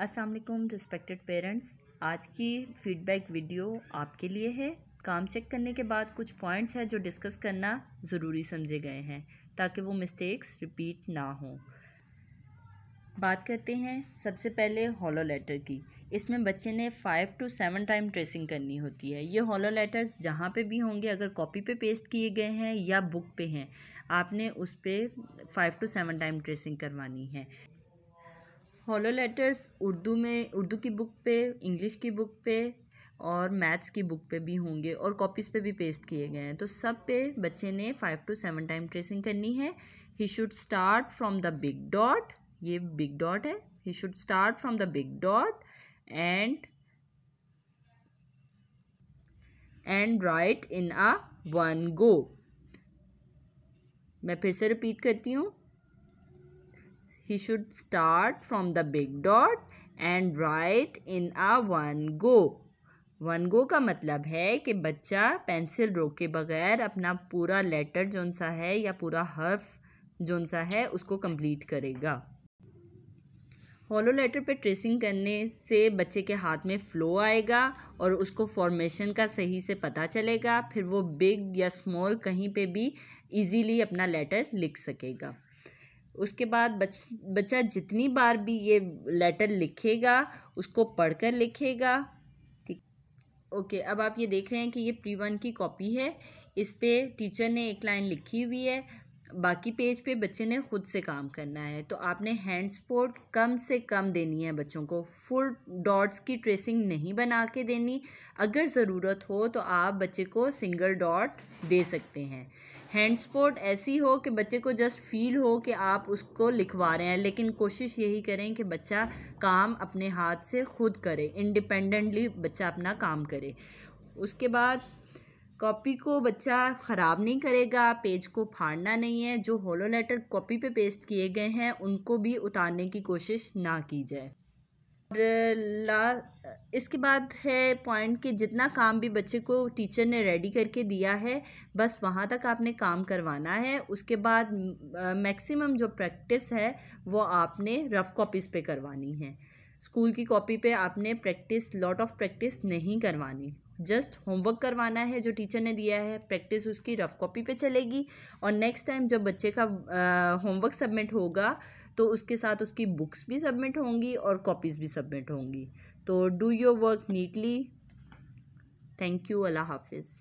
अस्सलाम वालेकुम respected parents आज की फीडबैक वीडियो आपके लिए है काम चेक करने के बाद कुछ पॉइंट्स हैं जो डिस्कस करना ज़रूरी समझे गए हैं ताकि वो मिस्टेक्स रिपीट ना हों बात करते हैं सबसे पहले हॉलो लेटर की इसमें बच्चे ने five to seven time tracing करनी होती है ये हॉलो लेटर्स जहाँ पे भी होंगे अगर कॉपी पे पेस्ट किए गए हैं या बुक पे हैं आपने उस पर five to seven time tracing करवानी है हॉलो लेटर्स उर्दू में उर्दू की बुक पे इंग्लिश की बुक पे और मैथ्स की बुक पे भी होंगे और कॉपीज़ पे भी पेस्ट किए गए हैं तो सब पे बच्चे ने five to seven time tracing करनी है he should start from the big dot ये बिग डॉट है he should start from the big dot and and write in a one go मैं फिर से रिपीट करती हूँ he should start from the big dot and write in a one go one go का मतलब है कि बच्चा पेंसिल रोके बगैर अपना पूरा लेटर जौन सा है या पूरा हर्फ जौन सा है उसको कंप्लीट करेगा हॉलो लेटर पे ट्रेसिंग करने से बच्चे के हाथ में फ़्लो आएगा और उसको फॉर्मेशन का सही से पता चलेगा फिर वो बिग या स्मॉल कहीं पे भी इजीली अपना लेटर लिख सकेगा उसके बाद बच बच्चा जितनी बार भी ये लेटर लिखेगा उसको पढ़कर लिखेगा ठीक ओके अब आप ये देख रहे हैं कि ये प्री वन की कॉपी है इस पर टीचर ने एक लाइन लिखी हुई है बाकी पेज पे बच्चे ने खुद से काम करना है तो आपने हैंड सपोर्ट कम से कम देनी है बच्चों को फुल डॉट्स की ट्रेसिंग नहीं बना के देनी अगर ज़रूरत हो तो आप बच्चे को सिंगल डॉट दे सकते हैं हैंड सपोर्ट ऐसी हो कि बच्चे को जस्ट फील हो कि आप उसको लिखवा रहे हैं लेकिन कोशिश यही करें कि बच्चा काम अपने हाथ से खुद करे इंडिपेंडेंटली बच्चा अपना काम करे उसके बाद कॉपी को बच्चा ख़राब नहीं करेगा पेज को फाड़ना नहीं है जो होलो लेटर कॉपी पे पेस्ट किए गए हैं उनको भी उतारने की कोशिश ना की जाए और ला इसके बाद है पॉइंट कि जितना काम भी बच्चे को टीचर ने रेडी करके दिया है बस वहाँ तक आपने काम करवाना है उसके बाद मैक्सिमम जो प्रैक्टिस है वो आपने रफ़ कॉपीज़ पे करवानी है स्कूल की कॉपी पे आपने प्रैक्टिस लॉट ऑफ प्रैक्टिस नहीं करवानी जस्ट होमवर्क करवाना है जो टीचर ने दिया है प्रैक्टिस उसकी रफ कॉपी पे चलेगी और नेक्स्ट टाइम जब बच्चे का होमवर्क सबमिट होगा तो उसके साथ उसकी बुक्स भी सबमिट होंगी और कॉपीज़ भी सबमिट होंगी तो do your work neatly thank you अल्लाह हाफिज़